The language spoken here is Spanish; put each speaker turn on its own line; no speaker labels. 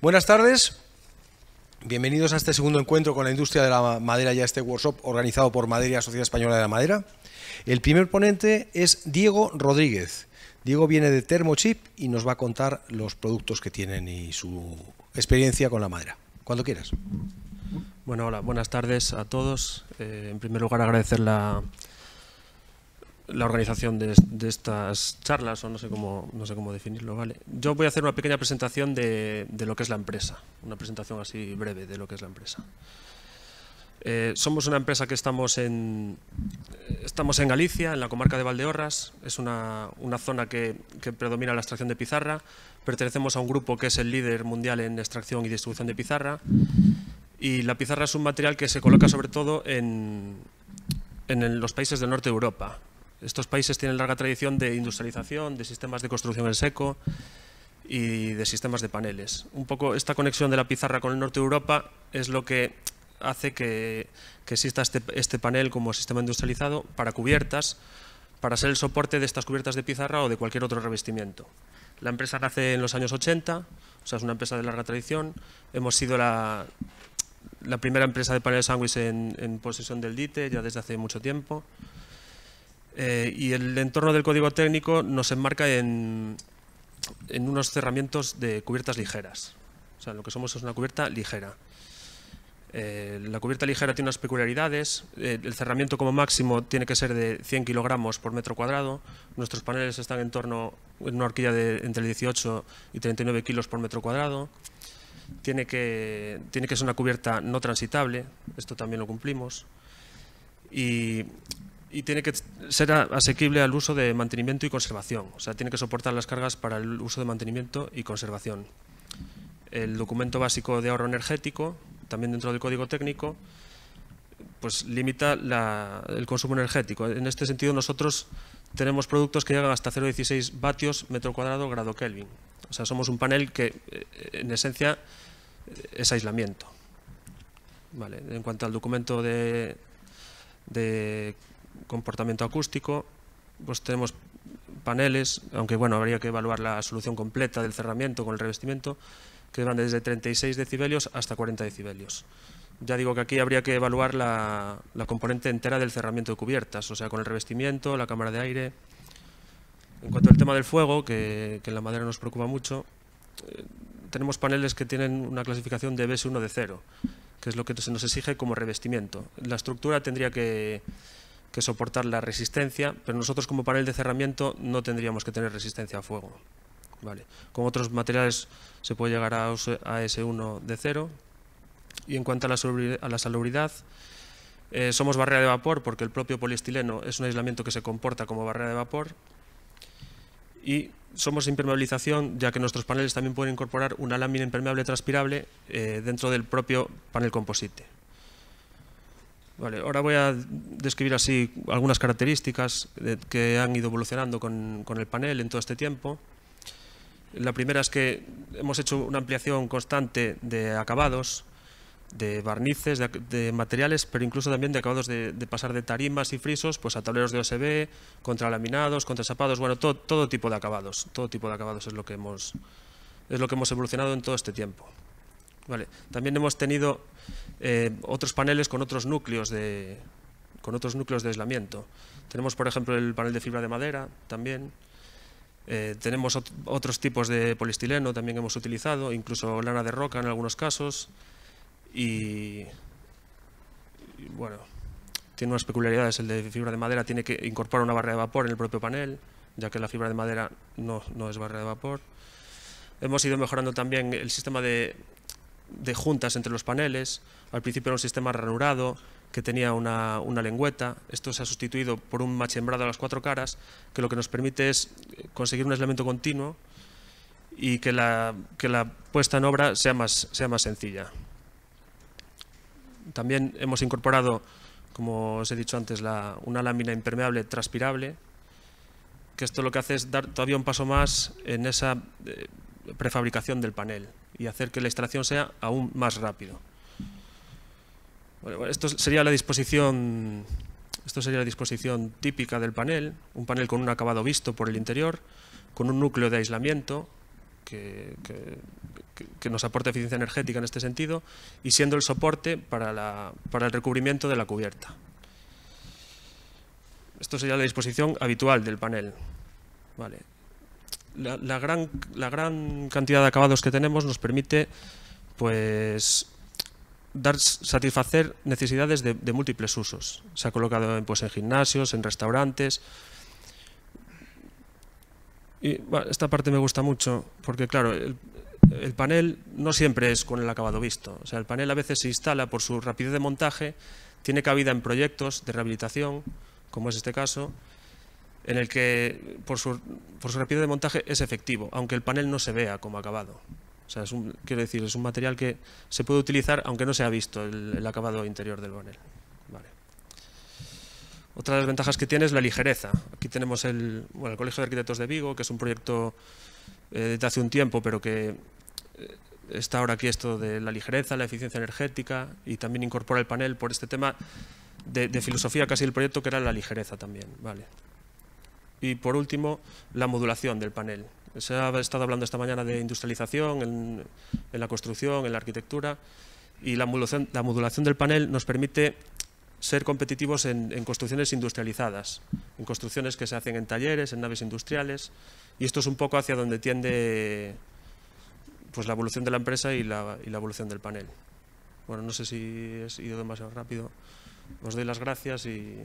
Buenas tardes. Bienvenidos a este segundo encuentro con la industria de la madera y a este workshop organizado por Madera Sociedad Española de la Madera. El primer ponente es Diego Rodríguez. Diego viene de Thermochip y nos va a contar los productos que tienen y su experiencia con la madera. Cuando quieras. Bueno, hola, buenas tardes a todos. Eh, en primer lugar, agradecer la, la organización de, estas charlas, o no sé, cómo, no sé cómo definirlo, ¿vale? Yo voy a hacer una pequeña presentación de, lo que es la empresa, una presentación así breve de lo que es la empresa. Eh, somos una empresa que estamos en, estamos en Galicia, en la comarca de Valdeorras, es una, zona que, predomina la extracción de pizarra, pertenecemos a un grupo que es el líder mundial en extracción y distribución de pizarra, y la pizarra es un material que se coloca sobre todo en, en los países del norte de Europa, estos países tienen larga tradición de industrialización, de sistemas de construcción en seco y de sistemas de paneles. Un poco esta conexión de la pizarra con el norte de Europa es lo que hace que, exista este, este, panel como sistema industrializado para cubiertas, para ser el soporte de estas cubiertas de pizarra o de cualquier otro revestimiento. La empresa nace en los años 80, o sea, es una empresa de larga tradición. Hemos sido la, la primera empresa de paneles sándwich en, en posesión del DITE ya desde hace mucho tiempo. Eh, y el entorno del código técnico nos enmarca en, unos cerramientos de cubiertas ligeras. O sea, lo que somos es una cubierta ligera. Eh, la cubierta ligera tiene unas peculiaridades. Eh, el cerramiento como máximo tiene que ser de 100 kilogramos por metro cuadrado. Nuestros paneles están en torno en una horquilla de entre 18 y 39 kilos por metro cuadrado. Tiene que, tiene que ser una cubierta no transitable. Esto también lo cumplimos. Y y tiene que ser asequible al uso de mantenimiento y conservación. O sea, tiene que soportar las cargas para el uso de mantenimiento y conservación. El documento básico de ahorro energético, también dentro del código técnico, pues limita el consumo energético. En este sentido, nosotros tenemos productos que llegan hasta 0,16 vatios metro cuadrado grado Kelvin. O sea, somos un panel que, eh, en esencia, eh, es aislamiento. En cuanto al documento de comportamiento acústico, pues tenemos paneles, aunque bueno, habría que evaluar la solución completa del cerramiento con el revestimiento, que van desde 36 decibelios hasta 40 decibelios. Ya digo que aquí habría que evaluar la, componente entera del cerramiento de cubiertas, o sea, con el revestimiento, la cámara de aire. En cuanto al tema del fuego, que, en la madera nos preocupa mucho, eh, tenemos paneles que tienen una clasificación de BS1 de 0, que es lo que se nos exige como revestimiento. La estructura tendría que que soportar la resistencia, pero nosotros como panel de cerramiento no tendríamos que tener resistencia a fuego. Vale. Con otros materiales se puede llegar a S 1 de cero. Y en cuanto a la, salubridad, eh, somos barrera de vapor porque el propio poliestileno es un aislamiento que se comporta como barrera de vapor. Y somos impermeabilización ya que nuestros paneles también pueden incorporar una lámina impermeable transpirable eh, dentro del propio panel composite ahora voy a describir así algunas características que han ido evolucionando con, el panel en todo este tiempo. La primera es que hemos hecho una ampliación constante de acabados, de barnices, de, materiales, pero incluso también de acabados de, pasar de tarimas y frisos pues a tableros de OSB, contralaminados, contrasapados, bueno, todo, todo tipo de acabados. Todo tipo de acabados es lo que hemos, es lo que hemos evolucionado en todo este tiempo. También hemos tenido eh, otros paneles con otros núcleos de con otros núcleos de aislamiento. Tenemos, por ejemplo, el panel de fibra de madera también. Eh, tenemos otros tipos de polistileno también hemos utilizado, incluso lana de roca en algunos casos. Y, bueno, tiene unas peculiaridades. El de fibra de madera tiene que incorporar una barra de vapor en el propio panel, ya que la fibra de madera no es barra de vapor. Hemos ido mejorando también el sistema de de juntas entre los paneles. Al principio era un sistema ranurado que tenía una, lengüeta. Esto se ha sustituido por un machembrado a las cuatro caras, que lo que nos permite es eh, conseguir un aislamiento continuo y que la, que la puesta en obra sea más, sencilla. También hemos incorporado, como os he dicho antes, una lámina impermeable transpirable, que esto lo que hace es dar todavía un paso más en esa eh, prefabricación del panel y hacer que la instalación sea aún más rápido. esto sería la disposición esto sería la disposición típica del panel, un panel con un acabado visto por el interior, con un núcleo de aislamiento que, nos aporta eficiencia energética en este sentido y siendo el soporte para, para el recubrimiento de la cubierta. Esto sería la disposición habitual del panel. Vale la, gran, la gran cantidad de acabados que tenemos nos permite pues dar satisfacer necesidades de, múltiples usos. Se ha colocado pues, en gimnasios, en restaurantes. Y esta parte me gusta mucho porque, claro, el, el, panel no siempre es con el acabado visto. O sea, el panel a veces se instala por su rapidez de montaje, tiene cabida en proyectos de rehabilitación, como es este caso, en el que por su, por rapidez de montaje es efectivo, aunque el panel no se vea como acabado. O sea, es un, quiero decir, es un material que se puede utilizar aunque no se ha visto el, acabado interior del panel. Otra de las ventajas que tiene es la ligereza. Aquí tenemos el, Colegio de Arquitectos de Vigo, que es un proyecto eh, de hace un tiempo, pero que eh, está ahora aquí esto de la ligereza, la eficiencia energética y también incorpora el panel por este tema de, de filosofía casi del proyecto, que era la ligereza también. Vale. Y por último, la modulación del panel. Se ha estado hablando esta mañana de industrialización en, en la construcción, en la arquitectura, y la modulación, la modulación del panel nos permite ser competitivos en, construcciones industrializadas, en construcciones que se hacen en talleres, en naves industriales, y esto es un poco hacia donde tiende pues, la evolución de la empresa y la, y la evolución del panel. Bueno, no sé si he ido demasiado rápido. Os doy las gracias y...